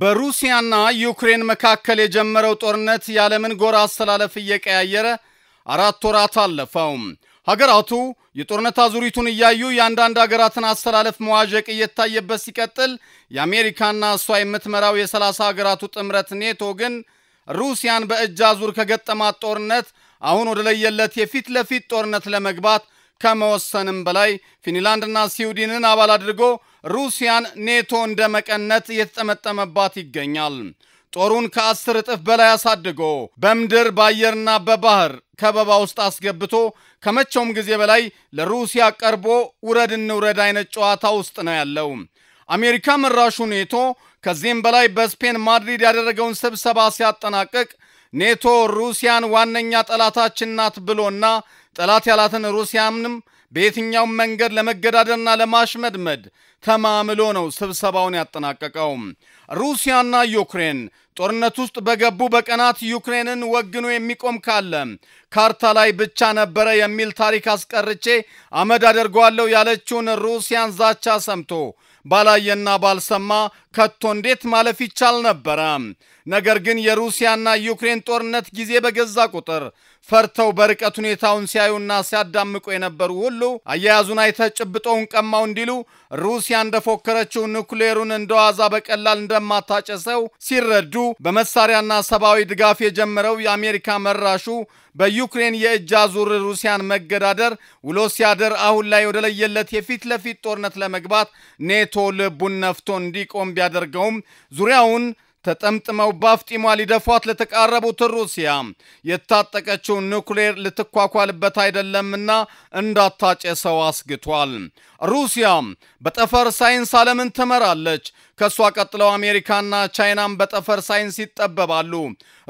በሩሲያና ዩክሬን መካከል የጀመረው ጦርነት የዓለምን ጎራ አስተላለፍ እየቀያየረ አራት ወራት አለፈው። ሀገራቱ የጦርነት አዙሪቱን እያዩ የአንዳንድ ሀገራትን አስተላለፍ መዋዠቅ እየታየበት ሲቀጥል የአሜሪካና እሷ የምትመራው የ30 ሀገራቱ ጥምረት ኔቶ ግን ሩሲያን በእጅ አዙር ከገጠማት ጦርነት አሁን ወደ ለየለት የፊት ለፊት ጦርነት ለመግባት ከመወሰንም በላይ ፊንላንድና ስዊድንን አባል አድርጎ ሩሲያን ኔቶ እንደ መቀነት እየተጠመጠመባት ይገኛል። ጦሩን ከአስር እጥፍ በላይ አሳድጎ በምድር በአየርና በባህር ከበባ ውስጥ አስገብቶ ከመቼውም ጊዜ በላይ ለሩሲያ ቀርቦ ውረድ እንውረድ አይነት ጨዋታ ውስጥ ነው ያለው። አሜሪካ መራሹ ኔቶ ከዚህም በላይ በስፔን ማድሪድ ያደረገውን ስብሰባ ሲያጠናቅቅ ኔቶ ሩሲያን ዋነኛ ጠላታችን ናት ብሎና ጠላት ያላትን ሩሲያንም በየትኛውም መንገድ ለመገዳደርና ለማሽመድመድ ተማምሎ ነው ስብሰባውን ያጠናቀቀው። ሩሲያና ዩክሬን ጦርነት ውስጥ በገቡ በቀናት ዩክሬንን ወግኖ የሚቆም ካለ ካርታ ላይ ብቻ ነበረ የሚል ታሪክ አስቀርቼ አመድ አደርገዋለሁ ያለችውን ሩሲያን ዛቻ ሰምቶ ባላየና ባልሰማ ከቶ እንዴት ማለፍ ይቻል ነበረ? ነገር ግን የሩሲያና ዩክሬን ጦርነት ጊዜ በገዛ ቁጥር ፈርተው በርቀት ሁኔታውን ሲያዩና ሲያዳምቁ የነበሩ ሁሉ አያያዙን አይተህ ጭብጦውን ቀማው እንዲሉ ሩሲያ እንደፎከረችው ኑክሌሩን እንደዋዛ በቀላል እንደማታጨሰው ሲረዱ በመሳሪያና ሰብአዊ ድጋፍ የጀመረው የአሜሪካ መራሹ በዩክሬን የእጅ አዙር ሩሲያን መገዳደር ውሎ ሲያደር አሁን ላይ ወደ ለየለት የፊት ለፊት ጦርነት ለመግባት ኔቶ ልቡን ነፍቶ እንዲቆም ቢያደርገውም ዙሪያውን ተጠምጥመው ባፍጢሟ ሊደፏት ለተቃረቡት ሩሲያ የታጠቀችውን ኑክሌር ልትኳኳልበት አይደለምና እንዳታጨሰው አስግቷል። ሩሲያ በጠፈር ሳይንስ ዓለምን ትመራለች። ከእሷ ቀጥለው አሜሪካና ቻይናም በጠፈር ሳይንስ ይጠበባሉ።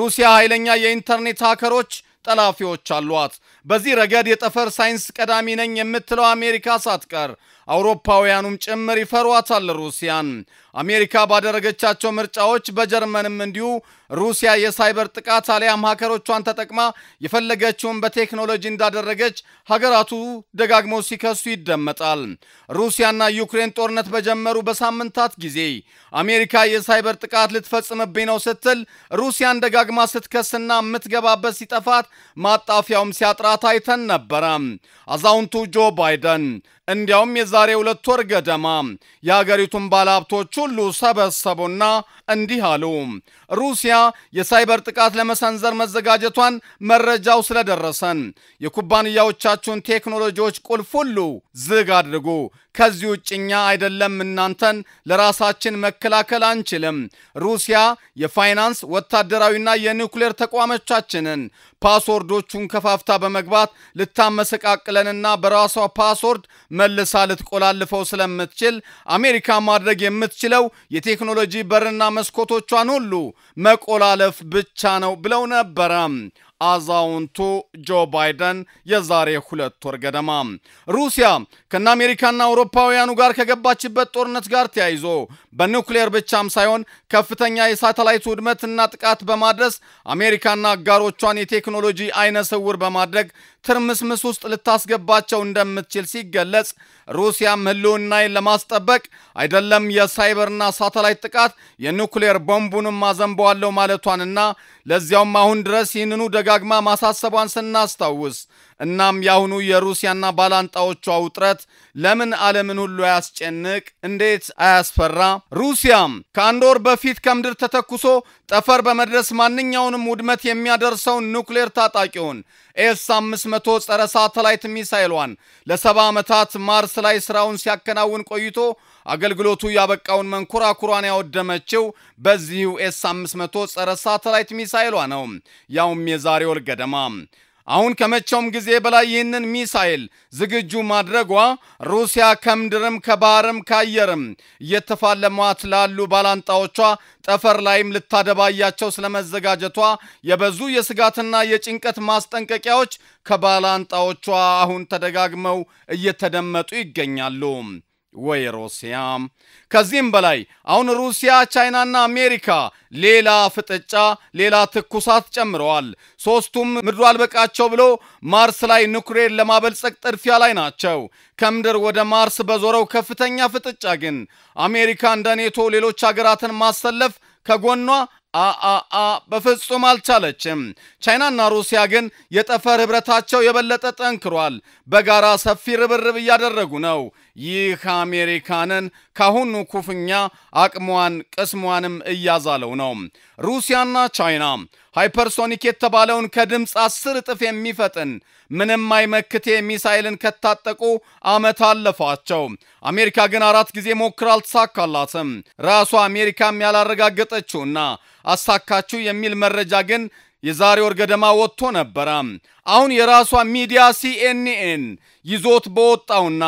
ሩሲያ ኃይለኛ የኢንተርኔት ሀከሮች ጠላፊዎች አሏት። በዚህ ረገድ የጠፈር ሳይንስ ቀዳሚ ነኝ የምትለው አሜሪካ ሳትቀር አውሮፓውያኑም ጭምር ይፈሯታል ሩሲያን። አሜሪካ ባደረገቻቸው ምርጫዎች በጀርመንም እንዲሁ ሩሲያ የሳይበር ጥቃት አሊያም ሀከሮቿን ተጠቅማ የፈለገችውን በቴክኖሎጂ እንዳደረገች ሀገራቱ ደጋግሞ ሲከሱ ይደመጣል። ሩሲያና ዩክሬን ጦርነት በጀመሩ በሳምንታት ጊዜ አሜሪካ የሳይበር ጥቃት ልትፈጽምብኝ ነው ስትል ሩሲያን ደጋግማ ስትከስና የምትገባበት ሲጠፋት ማጣፊያውም ሲያጥራት አይተን ነበረ። አዛውንቱ ጆ ባይደን እንዲያውም የዛሬ ሁለት ወር ገደማ የአገሪቱን ባለሀብቶች ሁሉ ሰበሰቡና እንዲህ አሉ። ሩሲያ የሳይበር ጥቃት ለመሰንዘር መዘጋጀቷን መረጃው ስለደረሰን የኩባንያዎቻችሁን ቴክኖሎጂዎች ቁልፍ ሁሉ ዝግ አድርጉ፣ ከዚህ ውጭ እኛ አይደለም እናንተን ለራሳችን መከላከል አንችልም። ሩሲያ የፋይናንስ ወታደራዊና የኒውክሌር ተቋሞቻችንን ፓስወርዶቹን ከፋፍታ በመግባት ልታመሰቃቅለንና በራሷ ፓስወርድ መልሳ ልትቆላልፈው ስለምትችል አሜሪካ ማድረግ የምትችለው የቴክኖሎጂ በርና መስኮቶቿን ሁሉ መቆላለፍ ብቻ ነው ብለው ነበረም። አዛውንቱ ጆ ባይደን የዛሬ ሁለት ወር ገደማ ሩሲያ ከነ አሜሪካና አውሮፓውያኑ ጋር ከገባችበት ጦርነት ጋር ተያይዞ በኒውክሌር ብቻም ሳይሆን ከፍተኛ የሳተላይት ውድመትና ጥቃት በማድረስ አሜሪካና አጋሮቿን የቴክኖሎጂ አይነ ስውር በማድረግ ትርምስምስ ውስጥ ልታስገባቸው እንደምትችል ሲገለጽ ሩሲያም ህልውናዬን ለማስጠበቅ አይደለም የሳይበርና ሳተላይት ጥቃት የኒውክሌር ቦምቡንም አዘንበዋለሁ ማለቷንና ለዚያውም አሁን ድረስ ይህንኑ ደግ ደጋግማ ማሳሰቧን ስናስታውስ እናም ያሁኑ የሩሲያና ባላንጣዎቿ ውጥረት ለምን ዓለምን ሁሉ አያስጨንቅ? እንዴት አያስፈራ? ሩሲያም ከአንድ ወር በፊት ከምድር ተተኩሶ ጠፈር በመድረስ ማንኛውንም ውድመት የሚያደርሰውን ኑክሌር ታጣቂውን ኤስ 500 ጸረ ሳተላይት ሚሳይሏን ለሰባ ዓመታት ማርስ ላይ ስራውን ሲያከናውን ቆይቶ አገልግሎቱ ያበቃውን መንኮራኩሯን ያወደመችው በዚሁ ኤስ 500 ጸረ ሳተላይት ሚሳይሏ ነው። ያውም የዛሬ ወር ገደማ አሁን ከመቼውም ጊዜ በላይ ይህንን ሚሳኤል ዝግጁ ማድረጓ ሩሲያ ከምድርም ከባህርም ከአየርም እየተፋለሟት ላሉ ባላንጣዎቿ ጠፈር ላይም ልታደባያቸው ስለመዘጋጀቷ የበዙ የስጋትና የጭንቀት ማስጠንቀቂያዎች ከባላንጣዎቿ አሁን ተደጋግመው እየተደመጡ ይገኛሉ። ወይ ሩሲያ። ከዚህም በላይ አሁን ሩሲያ፣ ቻይናና አሜሪካ ሌላ ፍጥጫ፣ ሌላ ትኩሳት ጨምረዋል። ሶስቱም ምድሩ አልበቃቸው ብሎ ማርስ ላይ ኑክሌር ለማበልጸግ ጥድፊያ ላይ ናቸው። ከምድር ወደ ማርስ በዞረው ከፍተኛ ፍጥጫ ግን አሜሪካ እንደ ኔቶ ሌሎች ሀገራትን ማሰለፍ ከጎኗ አአአ በፍጹም አልቻለችም። ቻይናና ሩሲያ ግን የጠፈር ህብረታቸው የበለጠ ጠንክሯል። በጋራ ሰፊ ርብርብ እያደረጉ ነው። ይህ አሜሪካንን ካሁኑ ኩፍኛ አቅሟን ቅስሟንም እያዛለው ነው። ሩሲያና ቻይና ሃይፐርሶኒክ የተባለውን ከድምፅ አስር እጥፍ የሚፈጥን ምንም አይመክቴ ሚሳኤልን ከታጠቁ አመት አለፋቸው። አሜሪካ ግን አራት ጊዜ ሞክራ አልተሳካላትም። ራሷ አሜሪካም ያላረጋገጠችውና አሳካችው የሚል መረጃ ግን የዛሬ ወር ገደማ ወጥቶ ነበረ። አሁን የራሷ ሚዲያ ሲኤንኤን ይዞት በወጣውና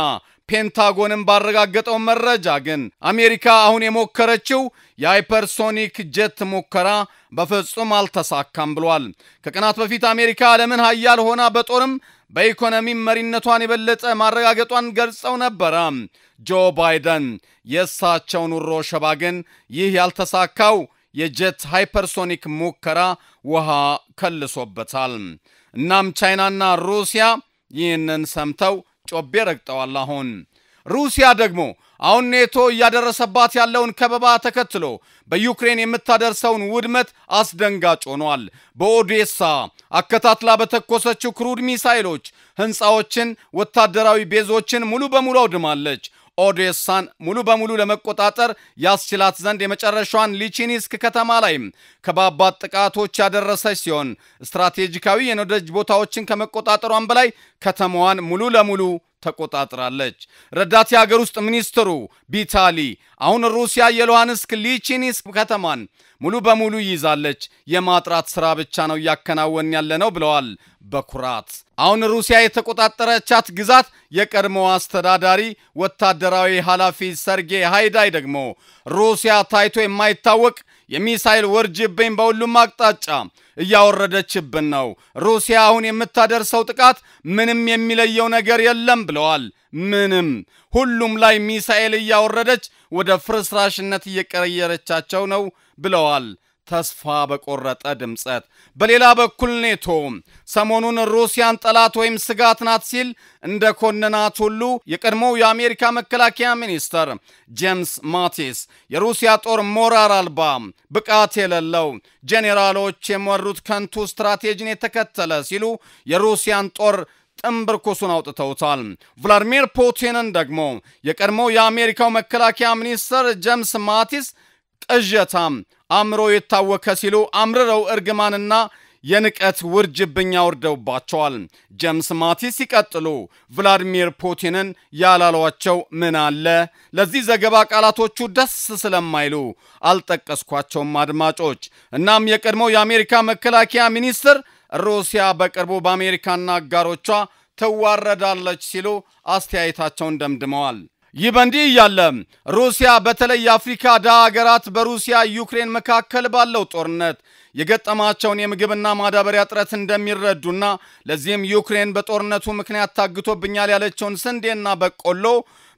ፔንታጎንም ባረጋገጠው መረጃ ግን አሜሪካ አሁን የሞከረችው የሃይፐርሶኒክ ጀት ሙከራ በፍጹም አልተሳካም ብሏል። ከቀናት በፊት አሜሪካ ዓለምን ሀያል ሆና በጦርም በኢኮኖሚም መሪነቷን የበለጠ ማረጋገጧን ገልጸው ነበረ። ጆ ባይደን የእሳቸው ኑሮ ሸባ ግን ይህ ያልተሳካው የጀት ሃይፐርሶኒክ ሙከራ ውሃ ከልሶበታል። እናም ቻይናና ሩሲያ ይህንን ሰምተው ጮቤ ረግጠዋል። አሁን ሩሲያ ደግሞ አሁን ኔቶ እያደረሰባት ያለውን ከበባ ተከትሎ በዩክሬን የምታደርሰውን ውድመት አስደንጋጭ ሆኗል። በኦዴሳ አከታትላ በተኮሰችው ክሩድ ሚሳይሎች ሕንፃዎችን፣ ወታደራዊ ቤዞችን ሙሉ በሙሉ አውድማለች። ኦዴሳን ሙሉ በሙሉ ለመቆጣጠር ያስችላት ዘንድ የመጨረሻዋን ሊቺኒስክ ከተማ ላይም ከባባት ጥቃቶች ያደረሰች ሲሆን ስትራቴጂካዊ የነዳጅ ቦታዎችን ከመቆጣጠሯን በላይ ከተማዋን ሙሉ ለሙሉ ተቆጣጥራለች። ረዳት የሀገር ውስጥ ሚኒስትሩ ቢታሊ አሁን ሩሲያ የሉሃንስክ ሊቺኒስክ ከተማን ሙሉ በሙሉ ይይዛለች። የማጥራት ስራ ብቻ ነው እያከናወን ያለ ነው ብለዋል በኩራት። አሁን ሩሲያ የተቆጣጠረቻት ግዛት የቀድሞ አስተዳዳሪ ወታደራዊ ኃላፊ ሰርጌይ ሃይዳይ ደግሞ ሩሲያ ታይቶ የማይታወቅ የሚሳይል ወርጅ እየወረደችብኝ በሁሉም አቅጣጫ እያወረደችብን ነው። ሩሲያ አሁን የምታደርሰው ጥቃት ምንም የሚለየው ነገር የለም ብለዋል። ምንም ሁሉም ላይ ሚሳኤል እያወረደች ወደ ፍርስራሽነት እየቀየረቻቸው ነው ብለዋል። ተስፋ በቆረጠ ድምጸት በሌላ በኩል ኔቶ ሰሞኑን ሩሲያን ጠላት ወይም ስጋት ናት ሲል እንደ ኮነናት ሁሉ የቀድሞው የአሜሪካ መከላከያ ሚኒስተር ጄምስ ማቲስ የሩሲያ ጦር ሞራል አልባ ብቃት የሌለው ጄኔራሎች የመሩት ከንቱ ስትራቴጂን የተከተለ ሲሉ የሩሲያን ጦር ኩሱን አውጥተውታል። ቭላዲሚር ፑቲንን ደግሞ የቀድሞው የአሜሪካው መከላከያ ሚኒስተር ጄምስ ማቲስ ቅዠታም፣ አእምሮ የታወከ ሲሉ አምርረው እርግማንና የንቀት ውርጅብኝ አውርደውባቸዋል። ጀምስ ማቲስ ሲቀጥሉ ቭላዲሚር ፑቲንን ያላሏቸው ምን አለ? ለዚህ ዘገባ ቃላቶቹ ደስ ስለማይሉ አልጠቀስኳቸውም አድማጮች። እናም የቀድሞው የአሜሪካ መከላከያ ሚኒስትር ሩሲያ በቅርቡ በአሜሪካና አጋሮቿ ትዋረዳለች ሲሉ አስተያየታቸውን ደምድመዋል። ይህ በእንዲህ እያለ ሩሲያ በተለይ የአፍሪካ ድሃ ሀገራት በሩሲያ ዩክሬን መካከል ባለው ጦርነት የገጠማቸውን የምግብና ማዳበሪያ እጥረት እንደሚረዱና ለዚህም ዩክሬን በጦርነቱ ምክንያት ታግቶብኛል ያለችውን ስንዴና በቆሎ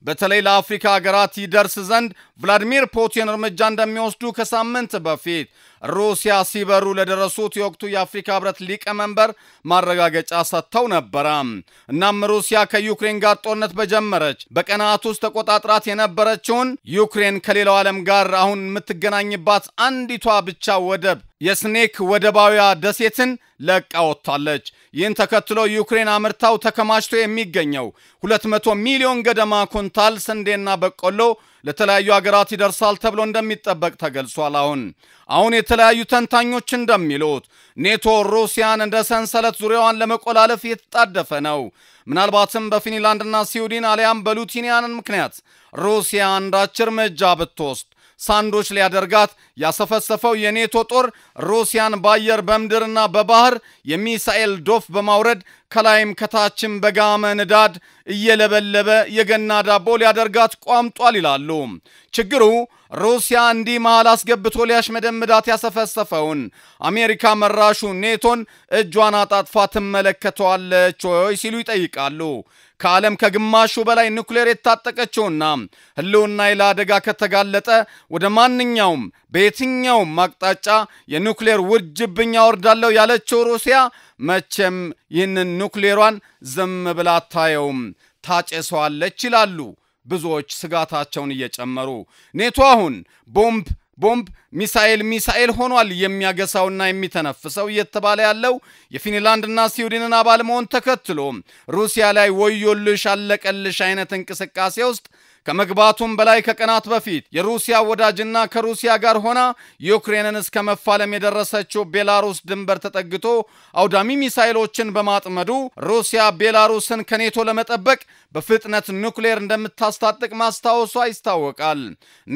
በተለይ ለአፍሪካ ሀገራት ይደርስ ዘንድ ቭላዲሚር ፑቲን እርምጃ እንደሚወስዱ ከሳምንት በፊት ሩሲያ ሲበሩ ለደረሱት የወቅቱ የአፍሪካ ህብረት ሊቀመንበር ማረጋገጫ ሰጥተው ነበረ። እናም ሩሲያ ከዩክሬን ጋር ጦርነት በጀመረች በቀናት ውስጥ ተቆጣጥራት የነበረችውን ዩክሬን ከሌላው ዓለም ጋር አሁን የምትገናኝባት አንዲቷ ብቻ ወደብ የስኔክ ወደባዊያ ደሴትን ለቃ ወጥታለች። ይህን ተከትሎ ዩክሬን አምርታው ተከማችቶ የሚገኘው 200 ሚሊዮን ገደማ ኩንታል ስንዴና በቆሎ ለተለያዩ ሀገራት ይደርሳል ተብሎ እንደሚጠበቅ ተገልጿል። አሁን አሁን የተለያዩ ተንታኞች እንደሚሉት ኔቶ ሩሲያን እንደ ሰንሰለት ዙሪያዋን ለመቆላለፍ የተጣደፈ ነው። ምናልባትም በፊንላንድና ስዊድን አሊያም በሉቲኒያን ምክንያት ሩሲያ አንዳች እርምጃ ብትወስድ ሳንዶች ሊያደርጋት ያሰፈሰፈው የኔቶ ጦር ሩሲያን በአየር በምድርና በባህር የሚሳኤል ዶፍ በማውረድ ከላይም ከታችም በጋመ ንዳድ እየለበለበ የገና ዳቦ ሊያደርጋት ቋምጧል ይላሉ። ችግሩ ሩሲያ እንዲህ መሃል አስገብቶ ሊያሽመደምዳት ያሰፈሰፈውን አሜሪካ መራሹ ኔቶን እጇን አጣጥፋ ትመለከተዋለች ወይ ሲሉ ይጠይቃሉ። ከዓለም ከግማሹ በላይ ኒኩሌር የታጠቀችውና ሕልውናዬ ለአደጋ ከተጋለጠ ወደ ማንኛውም በየትኛውም አቅጣጫ የኒኩሌር ውርጅብኝ አወርዳለሁ ያለችው ሩሲያ መቼም ይህንን ኑክሌሯን ዝም ብላ አታየውም፣ ታጨሰዋለች ይላሉ ብዙዎች ስጋታቸውን እየጨመሩ። ኔቶ አሁን ቦምብ ቦምብ ሚሳኤል ሚሳኤል ሆኗል የሚያገሳውና የሚተነፍሰው እየተባለ ያለው የፊንላንድና ስዊድንን አባል መሆን ተከትሎ ሩሲያ ላይ ወዮልሽ አለቀልሽ አይነት እንቅስቃሴ ውስጥ ከመግባቱም በላይ ከቀናት በፊት የሩሲያ ወዳጅና ከሩሲያ ጋር ሆና ዩክሬንን እስከ መፋለም የደረሰችው ቤላሩስ ድንበር ተጠግቶ አውዳሚ ሚሳይሎችን በማጥመዱ ሩሲያ ቤላሩስን ከኔቶ ለመጠበቅ በፍጥነት ኑክሌር እንደምታስታጥቅ ማስታወሷ ይታወቃል።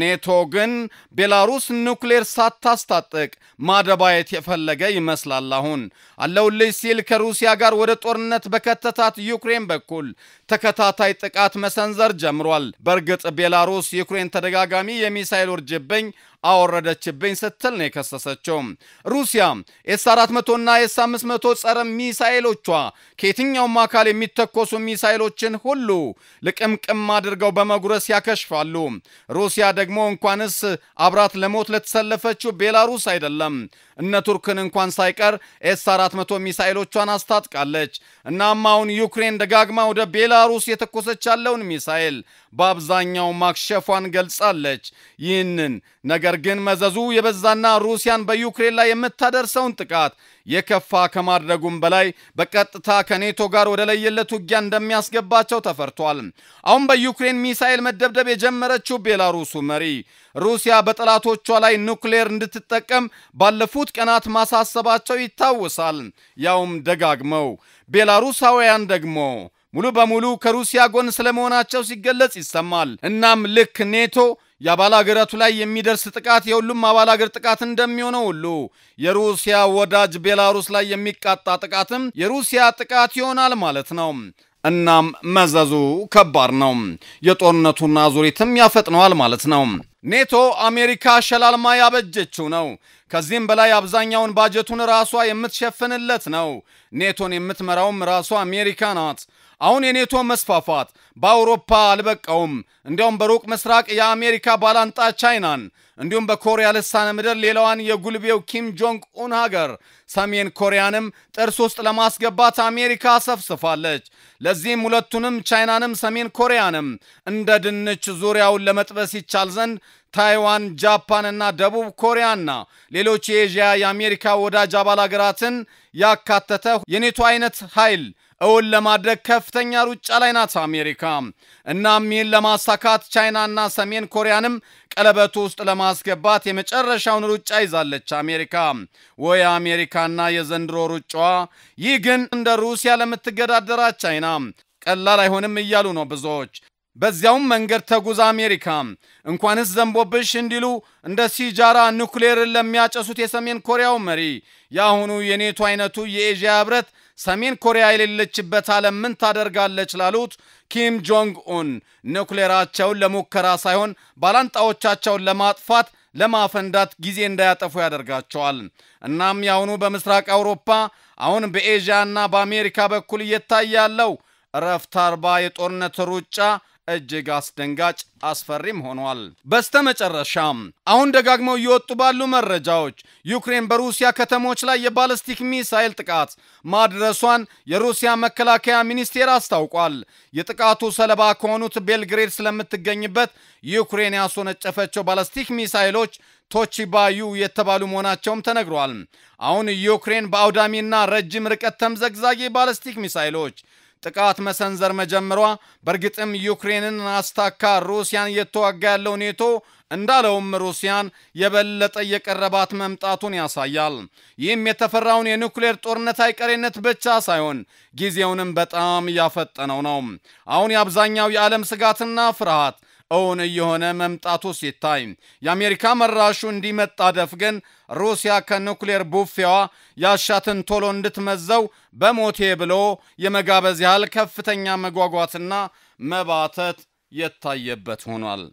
ኔቶ ግን ቤላሩስ ኑክሌር ሳታስታጥቅ ማደባየት የፈለገ ይመስላል። አሁን አለሁልሽ ሲል ከሩሲያ ጋር ወደ ጦርነት በከተታት ዩክሬን በኩል ተከታታይ ጥቃት መሰንዘር ጀምሯል። በእርግጥ ቤላሩስ ዩክሬን ተደጋጋሚ የሚሳይል ውርጅብኝ አወረደችብኝ ስትል ነው የከሰሰችው። ሩሲያ ኤስ 400 እና ኤስ 500 ጸረ ሚሳኤሎቿ ከየትኛውም አካል የሚተኮሱ ሚሳኤሎችን ሁሉ ልቅምቅም አድርገው በመጉረስ ያከሽፋሉ። ሩሲያ ደግሞ እንኳንስ አብራት ለሞት ለተሰለፈችው ቤላሩስ አይደለም እነ ቱርክን እንኳን ሳይቀር ኤስ 400 ሚሳኤሎቿን አስታጥቃለች። እናም አሁን ዩክሬን ደጋግማ ወደ ቤላሩስ የተኮሰች ያለውን ሚሳኤል በአብዛኛው ማክሸፏን ገልጻለች። ይህንን ነገር ግን መዘዙ የበዛና ሩሲያን በዩክሬን ላይ የምታደርሰውን ጥቃት የከፋ ከማድረጉም በላይ በቀጥታ ከኔቶ ጋር ወደ ለየለት ውጊያ እንደሚያስገባቸው ተፈርቷል። አሁን በዩክሬን ሚሳኤል መደብደብ የጀመረችው ቤላሩሱ መሪ ሩሲያ በጠላቶቿ ላይ ኑክሌር እንድትጠቀም ባለፉት ቀናት ማሳሰባቸው ይታወሳል። ያውም ደጋግመው ቤላሩሳውያን ደግሞ ሙሉ በሙሉ ከሩሲያ ጎን ስለመሆናቸው ሲገለጽ ይሰማል። እናም ልክ ኔቶ የአባል አገራቱ ላይ የሚደርስ ጥቃት የሁሉም አባል አገር ጥቃት እንደሚሆነው ሁሉ የሩሲያ ወዳጅ ቤላሩስ ላይ የሚቃጣ ጥቃትም የሩሲያ ጥቃት ይሆናል ማለት ነው። እናም መዘዙ ከባድ ነው። የጦርነቱን አዙሪትም ያፈጥነዋል ማለት ነው። ኔቶ አሜሪካ ሸላልማ ያበጀችው ነው። ከዚህም በላይ አብዛኛውን ባጀቱን ራሷ የምትሸፍንለት ነው። ኔቶን የምትመራውም ራሷ አሜሪካ ናት። አሁን የኔቶ መስፋፋት በአውሮፓ አልበቃውም። እንዲያውም በሩቅ ምስራቅ የአሜሪካ ባላንጣ ቻይናን እንዲሁም በኮሪያ ልሳነ ምድር ሌላዋን የጉልቤው ኪም ጆንግ ኡን ሀገር ሰሜን ኮሪያንም ጥርስ ውስጥ ለማስገባት አሜሪካ ሰፍስፋለች። ለዚህም ሁለቱንም ቻይናንም ሰሜን ኮሪያንም እንደ ድንች ዙሪያውን ለመጥበስ ይቻል ዘንድ ታይዋን፣ ጃፓንና ደቡብ ኮሪያና ሌሎች የኤዥያ የአሜሪካ ወዳጅ አባል ሀገራትን ያካተተ የኔቶ አይነት ኃይል እውን ለማድረግ ከፍተኛ ሩጫ ላይ ናት አሜሪካ። እናም ይህን ለማሳካት ቻይናና ሰሜን ኮሪያንም ቀለበቱ ውስጥ ለማስገባት የመጨረሻውን ሩጫ ይዛለች አሜሪካ። ወይ አሜሪካና የዘንድሮ ሩጫዋ! ይህ ግን እንደ ሩሲያ ለምትገዳደራት ቻይና ቀላል አይሆንም እያሉ ነው ብዙዎች። በዚያውም መንገድ ተጉዝ አሜሪካ እንኳንስ ዘንቦብሽ እንዲሉ እንደ ሲጃራ ኑክሌርን ለሚያጨሱት የሰሜን ኮሪያው መሪ የአሁኑ የኔቶ አይነቱ የኤዥያ ህብረት ሰሜን ኮሪያ የሌለችበት ዓለም ምን ታደርጋለች ላሉት ኪም ጆንግ ኡን ኒውክሌራቸውን ለሙከራ ሳይሆን ባላንጣዎቻቸውን ለማጥፋት ለማፈንዳት ጊዜ እንዳያጠፉ ያደርጋቸዋል። እናም ያሁኑ በምስራቅ አውሮፓ አሁን በኤዥያና በአሜሪካ በኩል እየታየ ያለው እረፍት አልባ የጦርነት ሩጫ እጅግ አስደንጋጭ አስፈሪም ሆኗል። በስተመጨረሻም አሁን ደጋግመው እየወጡ ባሉ መረጃዎች ዩክሬን በሩሲያ ከተሞች ላይ የባለስቲክ ሚሳይል ጥቃት ማድረሷን የሩሲያ መከላከያ ሚኒስቴር አስታውቋል። የጥቃቱ ሰለባ ከሆኑት ቤልግሬድ ስለምትገኝበት ዩክሬን ያስወነጨፈቸው ባለስቲክ ሚሳይሎች ቶቺባዩ የተባሉ መሆናቸውም ተነግሯል። አሁን ዩክሬን በአውዳሚና ረጅም ርቀት ተምዘግዛጊ ባለስቲክ ሚሳይሎች ጥቃት መሰንዘር መጀመሯ በእርግጥም ዩክሬንን አስታካ ሩሲያን እየተዋጋ ያለው ኔቶ እንዳለውም ሩሲያን የበለጠ እየቀረባት መምጣቱን ያሳያል። ይህም የተፈራውን የኒውክሌር ጦርነት አይቀሬነት ብቻ ሳይሆን ጊዜውንም በጣም እያፈጠነው ነው። አሁን የአብዛኛው የዓለም ስጋትና ፍርሃት እውን እየሆነ መምጣቱ ሲታይ የአሜሪካ መራሹ እንዲመጣደፍ ግን ሩሲያ ከኑክሌር ቡፌዋ ያሻትን ቶሎ እንድትመዘው በሞቴ ብሎ የመጋበዝ ያህል ከፍተኛ መጓጓትና መባተት የታየበት ሆኗል።